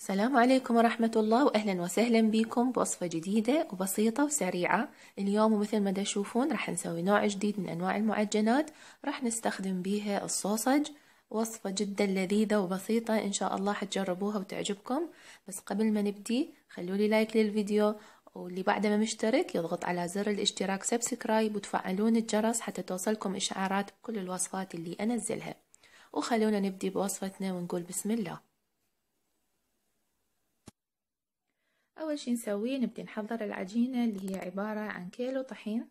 السلام عليكم ورحمة الله وأهلا وسهلا بكم بوصفة جديدة وبسيطة وسريعة اليوم مثل ما تشوفون راح نسوي نوع جديد من أنواع المعجنات راح نستخدم بيها الصوصج وصفة جدا لذيذة وبسيطة إن شاء الله حتجربوها وتعجبكم بس قبل ما نبدي خلوا لي لايك للفيديو واللي بعد ما مشترك يضغط على زر الاشتراك سبسكرايب وتفعلون الجرس حتى توصلكم إشعارات بكل الوصفات اللي أنزلها وخلونا نبدي بوصفتنا ونقول بسم الله أول شي نسويه نبدي نحضر العجينة اللي هي عبارة عن كيلو طحين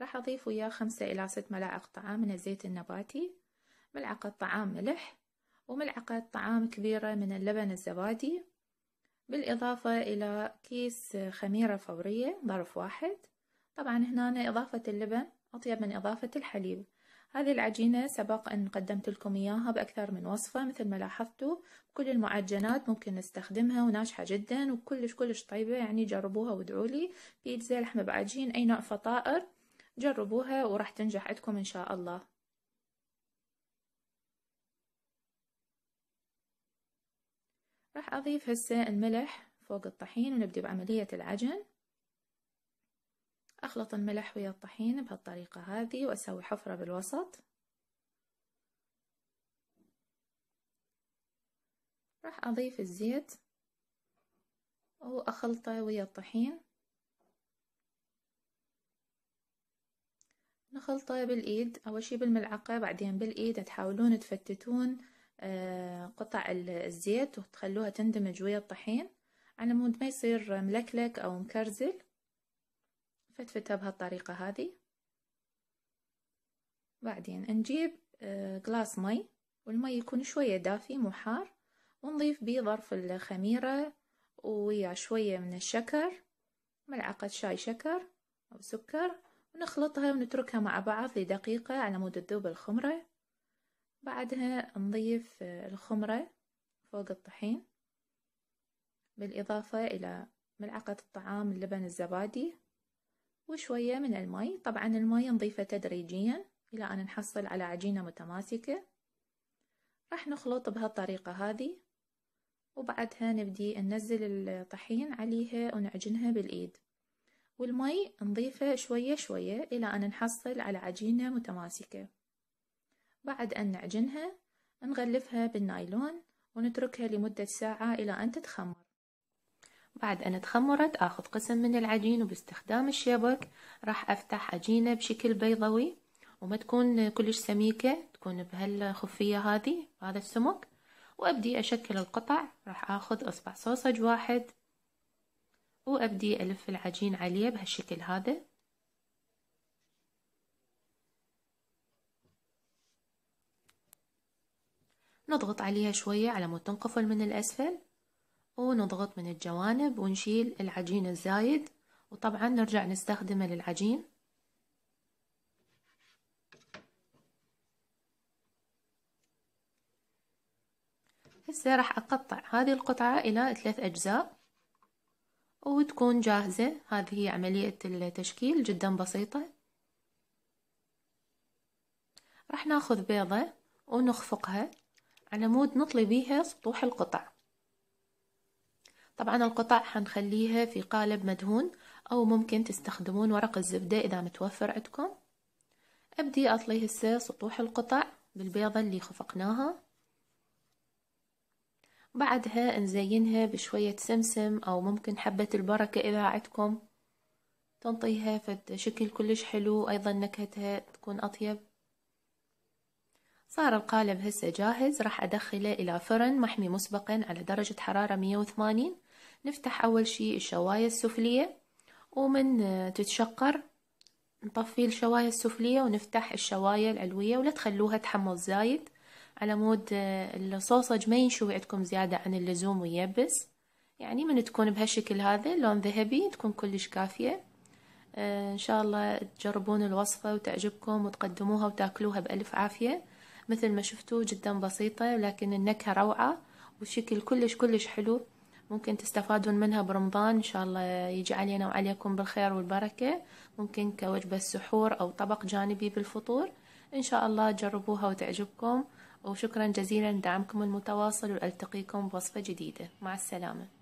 راح أضيف وياه خمسة إلى ست ملاعق طعام من الزيت النباتي ملعقة طعام ملح وملعقة طعام كبيرة من اللبن الزبادي بالإضافة إلى كيس خميرة فورية ظرف واحد طبعا هنا إضافة اللبن أطيب من إضافة الحليب هذه العجينة سبق أن قدمت لكم إياها بأكثر من وصفة مثل ما لاحظتوا كل المعجنات ممكن نستخدمها وناجحة جدا وكلش كلش طيبة يعني جربوها ودعولي بيتزا لحمة بعجين أي نوع فطائر جربوها وراح تنجح عندكم إن شاء الله راح أضيف هسه الملح فوق الطحين ونبدأ بعملية العجن أخلط الملح ويا الطحين بهالطريقة هذه وأسوي حفرة بالوسط راح أضيف الزيت وأخلطه ويا الطحين نخلطه بالإيد أول شي بالملعقة بعدين بالإيد تحاولون تفتتون آه، قطع الزيت وتخلوها تندمج ويا الطحين على مود ما يصير ملكلك أو مكرزل فتفتها بهالطريقة هذه بعدين نجيب آه، قلاص مي والمي يكون شوية دافي مو حار ونضيف بيه ظرف الخميرة ويا شوية من الشكر ملعقة شاي شكر أو سكر ونخلطها ونتركها مع بعض لدقيقة على مود تذوب الخمرة بعدها نضيف آه، الخمرة فوق الطحين بالإضافة إلى ملعقة الطعام اللبن الزبادي وشوية من المي طبعا المي نضيفه تدريجيا إلى أن نحصل على عجينة متماسكة راح نخلط بهالطريقة هذه وبعدها نبدي ننزل الطحين عليها ونعجنها بالإيد والمي نضيفه شوية شوية إلى أن نحصل على عجينة متماسكة بعد أن نعجنها نغلفها بالنايلون ونتركها لمدة ساعة إلى أن تتخمر بعد أن تخمرت أخذ قسم من العجين وباستخدام الشبك راح أفتح عجينة بشكل بيضوي وما تكون كلش سميكة تكون بهالخفية هذه هذا السمك وأبدي أشكل القطع راح أخذ أصبع صوصج واحد وأبدي ألف العجين عليه بهالشكل هذا نضغط عليها شوية على مود تنقفل من الأسفل ونضغط من الجوانب ونشيل العجين الزايد وطبعا نرجع نستخدمه للعجين هسه راح أقطع هذه القطعة إلى ثلاث أجزاء وتكون جاهزة هذه هي عملية التشكيل جدا بسيطة راح ناخذ بيضة ونخفقها على مود نطلي بيها سطوح القطع طبعا القطع حنخليها في قالب مدهون أو ممكن تستخدمون ورق الزبدة إذا متوفر عندكم أبدي أطلي هسه سطوح القطع بالبيضة اللي خفقناها بعدها نزينها بشوية سمسم أو ممكن حبة البركة إذا عندكم تنطيها فد شكل كلش حلو أيضا نكهتها تكون أطيب صار القالب هسه جاهز راح أدخله إلى فرن محمي مسبقا على درجة حرارة 180 نفتح أول شي الشواية السفلية ومن آه، تتشقر نطفي الشواية السفلية ونفتح الشواية العلوية ولا تخلوها تحمض زايد على مود آه، الصوصج ما ينشوي عندكم زيادة عن اللزوم ويبس يعني من تكون بهالشكل هذا لون ذهبي تكون كلش كافية آه، ان شاء الله تجربون الوصفة وتعجبكم وتقدموها وتاكلوها بألف عافية مثل ما شفتوا جدا بسيطة لكن النكهة روعة والشكل كلش كلش حلو ممكن تستفادون منها برمضان إن شاء الله يجي علينا وعليكم بالخير والبركة ممكن كوجبة سحور أو طبق جانبي بالفطور إن شاء الله جربوها وتعجبكم وشكرا جزيلا لدعمكم المتواصل والتقيكم بوصفة جديدة مع السلامة